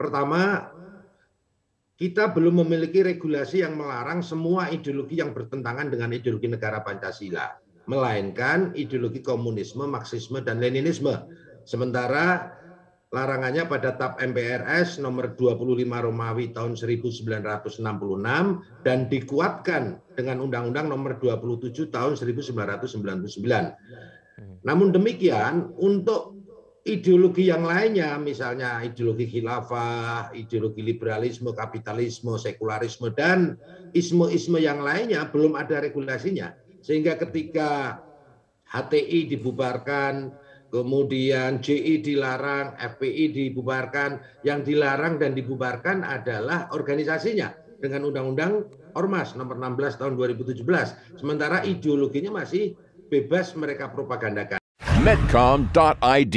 Pertama, kita belum memiliki regulasi yang melarang semua ideologi yang bertentangan dengan ideologi negara Pancasila, melainkan ideologi komunisme, marxisme, dan leninisme. Sementara larangannya pada TAP MPRS nomor 25 Romawi tahun 1966 dan dikuatkan dengan Undang-Undang nomor 27 tahun 1999. Hmm. Namun demikian, untuk ideologi yang lainnya, misalnya ideologi khilafah, ideologi liberalisme, kapitalisme, sekularisme, dan isme-isme yang lainnya belum ada regulasinya. Sehingga ketika HTI dibubarkan, kemudian JI dilarang, FPI dibubarkan, yang dilarang dan dibubarkan adalah organisasinya dengan Undang-Undang Ormas nomor 16 tahun 2017. Sementara ideologinya masih bebas mereka propagandakan. Medcom.id